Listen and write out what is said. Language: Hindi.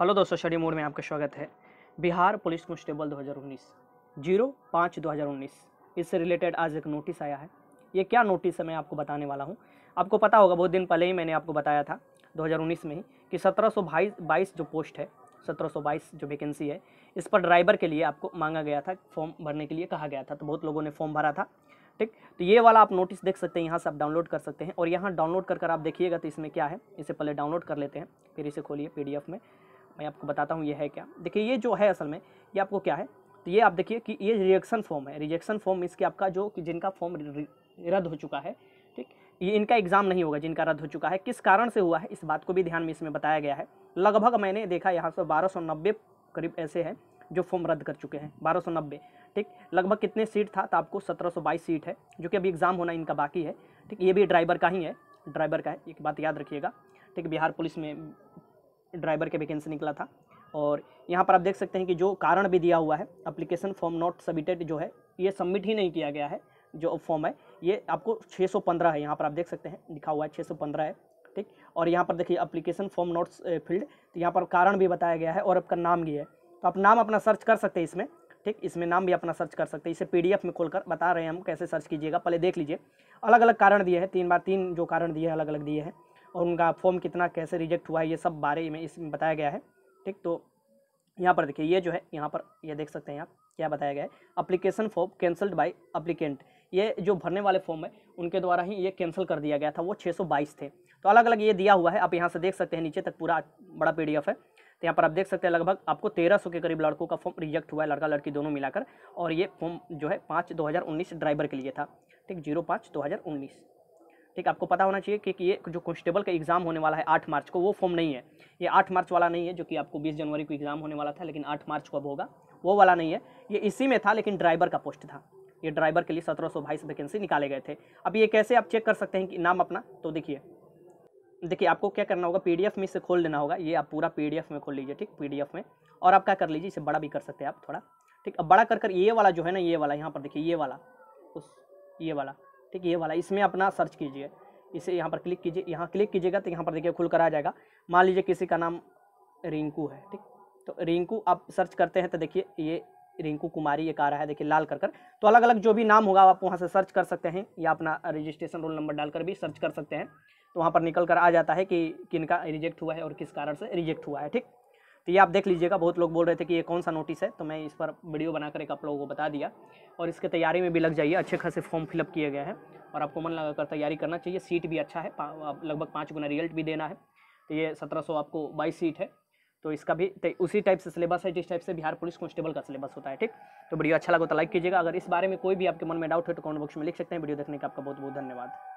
हेलो दोस्तों शरी मोड में आपका स्वागत है बिहार पुलिस कॉन्स्टेबल 2019 जीरो पाँच दो इससे रिलेटेड आज एक नोटिस आया है ये क्या नोटिस है मैं आपको बताने वाला हूँ आपको पता होगा बहुत दिन पहले ही मैंने आपको बताया था 2019 में ही कि सत्रह बाईस जो पोस्ट है सत्रह जो वैकेंसी है इस पर ड्राइवर के लिए आपको मांगा गया था फॉर्म भरने के लिए कहा गया था तो बहुत लोगों ने फॉर्म भरा था ठीक तो ये वाला आप नोटिस देख सकते हैं यहाँ से आप डाउनलोड कर सकते हैं और यहाँ डाउनलोड कर कर आप देखिएगा तो इसमें क्या है इसे पहले डाउनलोड कर लेते हैं फिर इसे खोलिए पी में मैं आपको बताता हूँ ये है क्या देखिए ये जो है असल में ये आपको क्या है तो ये आप देखिए कि ये रिएक्शन फॉर्म है रिएक्शन फॉर्म मीन्स कि आपका जो कि जिनका फॉर्म रद्द हो चुका है ठीक ये इनका एग्ज़ाम नहीं होगा जिनका रद्द हो चुका है किस कारण से हुआ है इस बात को भी ध्यान में इसमें बताया गया है लगभग मैंने देखा यहाँ से बारह सौ नब्बे करीब ऐसे हैं जो फॉर्म रद्द कर चुके हैं बारह सौ नब्बे ठीक लगभग कितने सीट था तो आपको सत्रह सौ बाईस सीट है जो कि अभी एग्ज़ाम होना इनका बाकी है ठीक ये भी ड्राइवर का ही है ड्राइवर का है एक बात याद रखिएगा ठीक बिहार पुलिस में ड्राइवर के वैकेंसी निकला था और यहाँ पर आप देख सकते हैं कि जो कारण भी दिया हुआ है अप्लीकेशन फॉर्म नॉट सबमिटेड जो है ये सबमिट ही नहीं किया गया है जो फॉर्म है ये आपको 615 है यहाँ पर आप देख सकते हैं लिखा हुआ है 615 है ठीक और यहाँ पर देखिए अप्लीकेशन फॉर्म नोट्स फील्ड तो यहाँ पर कारण भी बताया गया है और आपका नाम भी है तो आप नाम अपना सर्च कर सकते हैं इसमें ठीक इसमें नाम भी अपना सर्च कर सकते हैं इसे पी में खोलकर बता रहे हैं हम कैसे सर्च कीजिएगा पहले देख लीजिए अलग अलग कारण दिए हैं तीन बार तीन जो कारण दिए हैं अलग अलग दिए हैं और उनका फॉर्म कितना कैसे रिजेक्ट हुआ है ये सब बारे में इसमें बताया गया है ठीक तो यहाँ पर देखिए ये जो है यहाँ पर ये देख सकते हैं आप क्या बताया गया है application form cancelled by applicant ये जो भरने वाले फॉर्म है उनके द्वारा ही ये कैंसिल कर दिया गया था वो छः थे तो अलग अलग ये दिया हुआ है आप यहाँ से देख सकते हैं नीचे तक पूरा बड़ा पी है तो यहाँ पर आप देख सकते हैं लगभग आपको तेरह सौ के करीब लड़कों का फॉर्म रिजेक्ट हुआ है लड़का लड़की दोनों मिलाकर और ये फॉर्म जो है पाँच दो हज़ार उन्नीस ड्राइवर के लिए था ठीक जीरो पाँच दो हज़ार उन्नीस ठीक आपको पता होना चाहिए कि ये जो कॉन्स्टेबल का एग्ज़ाम होने वाला है आठ मार्च को वो फॉर्म नहीं है ये आठ मार्च वाला नहीं है जो कि आपको बीस जनवरी को एग्ज़ाम होने वाला था लेकिन आठ मार्च को अब होगा वो वाला नहीं है ये इसी में था लेकिन ड्राइवर का पोस्ट था ये ड्राइवर के लिए सत्रह सौ बाईस वैकेंसी निकाले गए थे अब ये कैसे आप चेक कर सकते हैं कि नाम अपना तो देखिए देखिए आपको क्या करना होगा पीडीएफ में इसे खोल लेना होगा ये आप पूरा पीडीएफ में खोल लीजिए ठीक पीडीएफ में और आप क्या कर लीजिए इसे बड़ा भी कर सकते हैं आप थोड़ा ठीक अब बड़ा कर कर ये वाला जो है ना ये वाला यहाँ पर देखिए ये वाला उस ये वाला ठीक है ये वाला इसमें अपना सर्च कीजिए इसे यहाँ पर क्लिक कीजिए यहाँ क्लिक कीजिएगा तो यहाँ पर देखिए खुल कर आ जाएगा मान लीजिए किसी का नाम रिंकू है ठीक तो रिंकू आप सर्च करते हैं तो देखिए ये रिंकू कुमारी ये कह रहा है देखिए लाल कर कर तो अलग अलग जो भी नाम होगा आप वहाँ से सर्च कर सकते हैं या अपना रजिस्ट्रेशन रोल नंबर डालकर भी सर्च कर सकते हैं तो वहाँ पर निकल कर आ जाता है कि किनका रिजेक्ट हुआ है और किस कारण से रिजेक्ट हुआ है ठीक तो ये आप देख लीजिएगा बहुत लोग बोल रहे थे कि ये कौन सा नोटिस है तो मैं इस पर वीडियो बनाकर एक आप लोगों को बता दिया और इसके तैयारी में भी लग जाइए अच्छे खासे फॉर्म फिलअप किए गए हैं और आपको मन लगाकर तैयारी करना चाहिए सीट भी अच्छा है लगभग पाँच गुना रिजल्ट भी देना है तो ये सत्रह आपको बाईस सीट है तो इसका भी उसी टाइप से सिलेबस है जिस टाइप से बिहार पुलिस कॉन्स्टेबल का सिलेबस होता है ठीक तो वीडियो अच्छा लगा तो लाइक कीजिएगा अगर इस बारे में कोई भी आपके मन में डाउट है तो कमेंट बॉक्स में लिख सकते हैं वीडियो देखने का आपका बहुत बहुत धन्यवाद